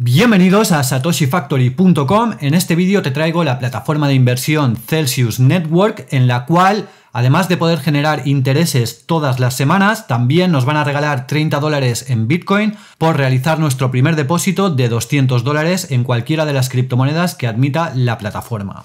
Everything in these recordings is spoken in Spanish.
Bienvenidos a satoshifactory.com. En este vídeo te traigo la plataforma de inversión Celsius Network en la cual, además de poder generar intereses todas las semanas, también nos van a regalar 30 dólares en Bitcoin por realizar nuestro primer depósito de 200 dólares en cualquiera de las criptomonedas que admita la plataforma.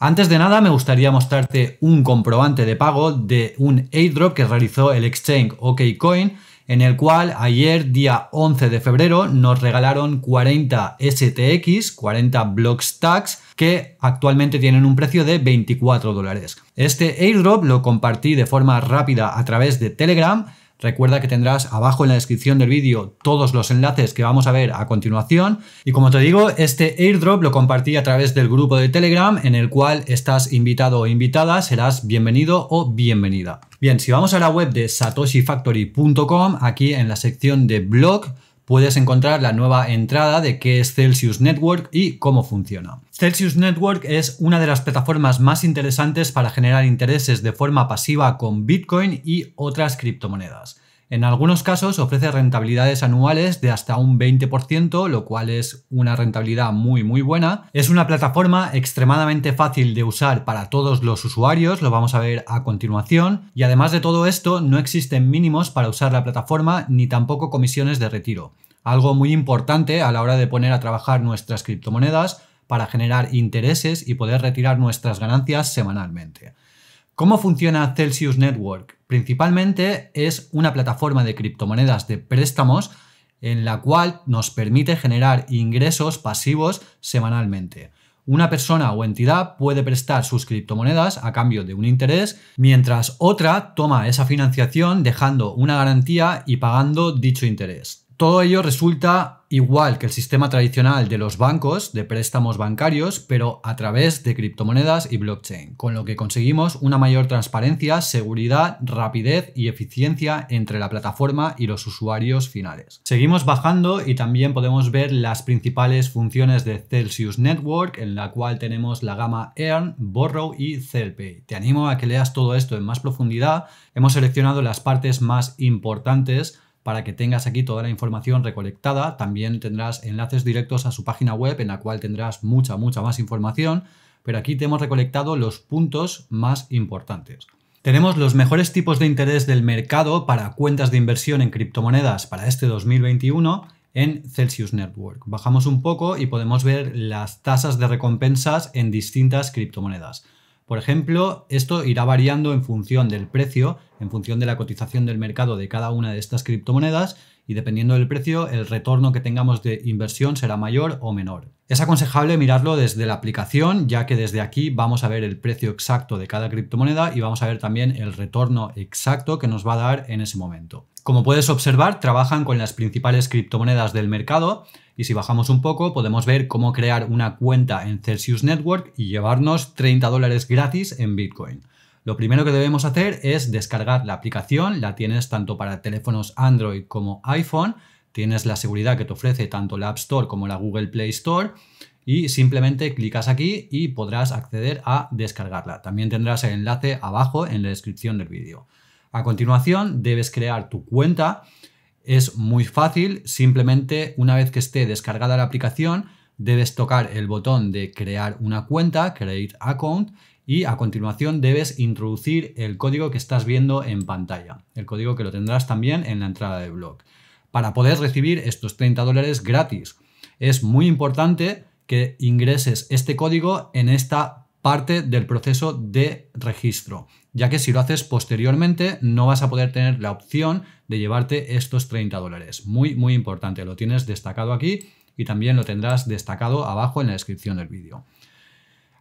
Antes de nada, me gustaría mostrarte un comprobante de pago de un airdrop que realizó el exchange OKCoin en el cual ayer, día 11 de febrero, nos regalaron 40 STX, 40 Blockstacks que actualmente tienen un precio de 24 dólares. Este airdrop lo compartí de forma rápida a través de Telegram Recuerda que tendrás abajo en la descripción del vídeo todos los enlaces que vamos a ver a continuación. Y como te digo, este airdrop lo compartí a través del grupo de Telegram en el cual estás invitado o invitada, serás bienvenido o bienvenida. Bien, si vamos a la web de satoshifactory.com, aquí en la sección de blog, puedes encontrar la nueva entrada de qué es Celsius Network y cómo funciona. Celsius Network es una de las plataformas más interesantes para generar intereses de forma pasiva con Bitcoin y otras criptomonedas. En algunos casos ofrece rentabilidades anuales de hasta un 20%, lo cual es una rentabilidad muy muy buena. Es una plataforma extremadamente fácil de usar para todos los usuarios, lo vamos a ver a continuación. Y además de todo esto, no existen mínimos para usar la plataforma ni tampoco comisiones de retiro. Algo muy importante a la hora de poner a trabajar nuestras criptomonedas para generar intereses y poder retirar nuestras ganancias semanalmente. ¿Cómo funciona Celsius Network? Principalmente es una plataforma de criptomonedas de préstamos en la cual nos permite generar ingresos pasivos semanalmente. Una persona o entidad puede prestar sus criptomonedas a cambio de un interés, mientras otra toma esa financiación dejando una garantía y pagando dicho interés. Todo ello resulta igual que el sistema tradicional de los bancos de préstamos bancarios, pero a través de criptomonedas y blockchain, con lo que conseguimos una mayor transparencia, seguridad, rapidez y eficiencia entre la plataforma y los usuarios finales. Seguimos bajando y también podemos ver las principales funciones de Celsius Network, en la cual tenemos la gama Earn, Borrow y CELPAY. Te animo a que leas todo esto en más profundidad. Hemos seleccionado las partes más importantes para que tengas aquí toda la información recolectada. También tendrás enlaces directos a su página web en la cual tendrás mucha, mucha más información, pero aquí te hemos recolectado los puntos más importantes. Tenemos los mejores tipos de interés del mercado para cuentas de inversión en criptomonedas para este 2021 en Celsius Network. Bajamos un poco y podemos ver las tasas de recompensas en distintas criptomonedas. Por ejemplo, esto irá variando en función del precio, en función de la cotización del mercado de cada una de estas criptomonedas y dependiendo del precio, el retorno que tengamos de inversión será mayor o menor. Es aconsejable mirarlo desde la aplicación, ya que desde aquí vamos a ver el precio exacto de cada criptomoneda y vamos a ver también el retorno exacto que nos va a dar en ese momento. Como puedes observar, trabajan con las principales criptomonedas del mercado y si bajamos un poco, podemos ver cómo crear una cuenta en Celsius Network y llevarnos 30 dólares gratis en Bitcoin. Lo primero que debemos hacer es descargar la aplicación, la tienes tanto para teléfonos Android como iPhone, tienes la seguridad que te ofrece tanto la App Store como la Google Play Store y simplemente clicas aquí y podrás acceder a descargarla. También tendrás el enlace abajo en la descripción del vídeo. A continuación debes crear tu cuenta es muy fácil, simplemente una vez que esté descargada la aplicación, debes tocar el botón de crear una cuenta, create account, y a continuación debes introducir el código que estás viendo en pantalla, el código que lo tendrás también en la entrada de blog, para poder recibir estos 30 dólares gratis. Es muy importante que ingreses este código en esta parte del proceso de registro, ya que si lo haces posteriormente no vas a poder tener la opción de llevarte estos 30 dólares. Muy, muy importante. Lo tienes destacado aquí y también lo tendrás destacado abajo en la descripción del vídeo.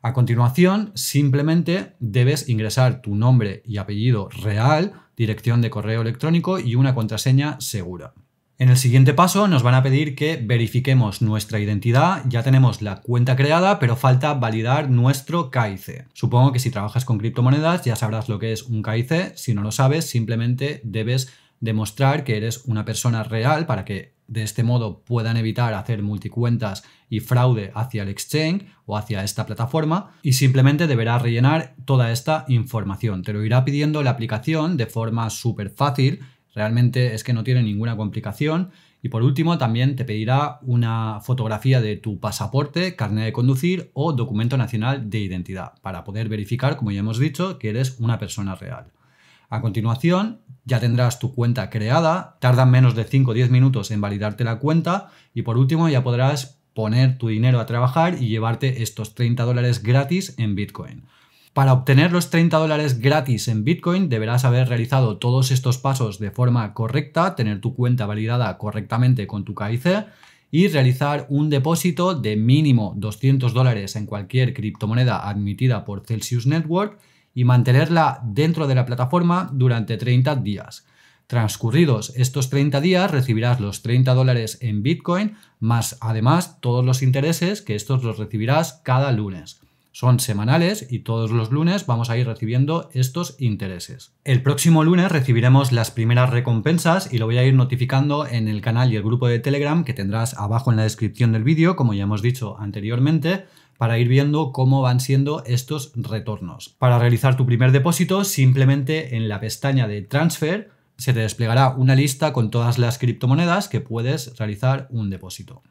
A continuación, simplemente debes ingresar tu nombre y apellido real, dirección de correo electrónico y una contraseña segura. En el siguiente paso nos van a pedir que verifiquemos nuestra identidad, ya tenemos la cuenta creada, pero falta validar nuestro KIC. Supongo que si trabajas con criptomonedas ya sabrás lo que es un KIC, si no lo sabes simplemente debes demostrar que eres una persona real para que de este modo puedan evitar hacer multicuentas y fraude hacia el exchange o hacia esta plataforma y simplemente deberás rellenar toda esta información. Te lo irá pidiendo la aplicación de forma súper fácil, realmente es que no tiene ninguna complicación. Y por último, también te pedirá una fotografía de tu pasaporte, carnet de conducir o documento nacional de identidad para poder verificar, como ya hemos dicho, que eres una persona real. A continuación, ya tendrás tu cuenta creada, tardan menos de 5 o 10 minutos en validarte la cuenta y por último ya podrás poner tu dinero a trabajar y llevarte estos 30 dólares gratis en Bitcoin. Para obtener los 30 dólares gratis en Bitcoin deberás haber realizado todos estos pasos de forma correcta, tener tu cuenta validada correctamente con tu KIC y realizar un depósito de mínimo 200 dólares en cualquier criptomoneda admitida por Celsius Network y mantenerla dentro de la plataforma durante 30 días. Transcurridos estos 30 días recibirás los 30 dólares en Bitcoin, más además todos los intereses que estos los recibirás cada lunes. Son semanales y todos los lunes vamos a ir recibiendo estos intereses. El próximo lunes recibiremos las primeras recompensas y lo voy a ir notificando en el canal y el grupo de Telegram que tendrás abajo en la descripción del vídeo, como ya hemos dicho anteriormente, para ir viendo cómo van siendo estos retornos. Para realizar tu primer depósito, simplemente en la pestaña de Transfer se te desplegará una lista con todas las criptomonedas que puedes realizar un depósito.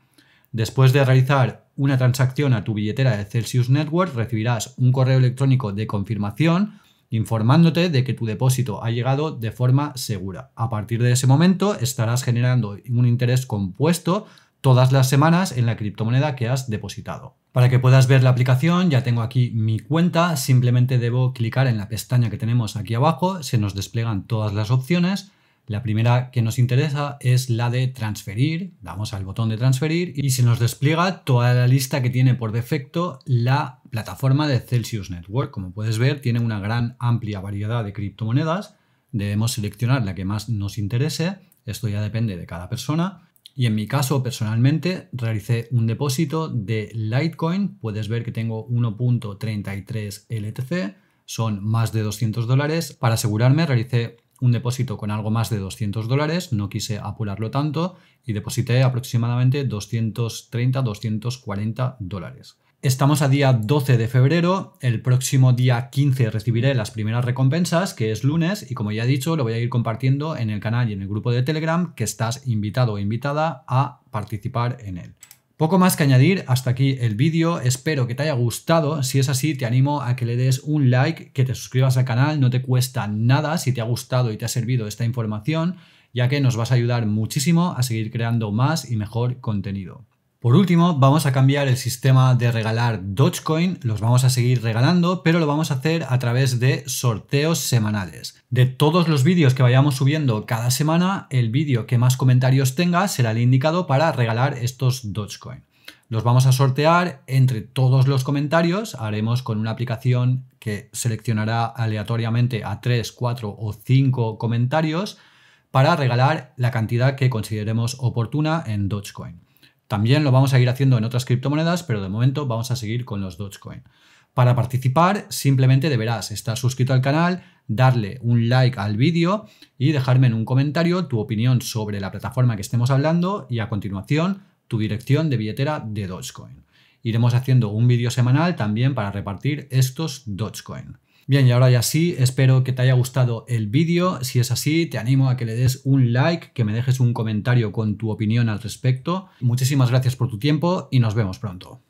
Después de realizar una transacción a tu billetera de Celsius Network, recibirás un correo electrónico de confirmación informándote de que tu depósito ha llegado de forma segura. A partir de ese momento estarás generando un interés compuesto todas las semanas en la criptomoneda que has depositado. Para que puedas ver la aplicación, ya tengo aquí mi cuenta, simplemente debo clicar en la pestaña que tenemos aquí abajo, se nos despliegan todas las opciones. La primera que nos interesa es la de transferir, damos al botón de transferir y se nos despliega toda la lista que tiene por defecto la plataforma de Celsius Network. Como puedes ver, tiene una gran amplia variedad de criptomonedas, debemos seleccionar la que más nos interese, esto ya depende de cada persona y en mi caso, personalmente, realicé un depósito de Litecoin. Puedes ver que tengo 1.33 LTC, son más de 200 dólares. Para asegurarme, realicé un depósito con algo más de 200 dólares, no quise apurarlo tanto y deposité aproximadamente 230-240 dólares. Estamos a día 12 de febrero, el próximo día 15 recibiré las primeras recompensas, que es lunes, y como ya he dicho, lo voy a ir compartiendo en el canal y en el grupo de Telegram, que estás invitado o invitada a participar en él. Poco más que añadir, hasta aquí el vídeo, espero que te haya gustado, si es así te animo a que le des un like, que te suscribas al canal, no te cuesta nada si te ha gustado y te ha servido esta información, ya que nos vas a ayudar muchísimo a seguir creando más y mejor contenido. Por último, vamos a cambiar el sistema de regalar Dogecoin, los vamos a seguir regalando, pero lo vamos a hacer a través de sorteos semanales. De todos los vídeos que vayamos subiendo cada semana, el vídeo que más comentarios tenga será el indicado para regalar estos Dogecoin. Los vamos a sortear entre todos los comentarios, haremos con una aplicación que seleccionará aleatoriamente a 3, 4 o 5 comentarios para regalar la cantidad que consideremos oportuna en Dogecoin. También lo vamos a ir haciendo en otras criptomonedas, pero de momento vamos a seguir con los Dogecoin. Para participar simplemente deberás estar suscrito al canal, darle un like al vídeo y dejarme en un comentario tu opinión sobre la plataforma que estemos hablando y a continuación tu dirección de billetera de Dogecoin. Iremos haciendo un vídeo semanal también para repartir estos Dogecoin. Bien, y ahora ya sí, espero que te haya gustado el vídeo. Si es así, te animo a que le des un like, que me dejes un comentario con tu opinión al respecto. Muchísimas gracias por tu tiempo y nos vemos pronto.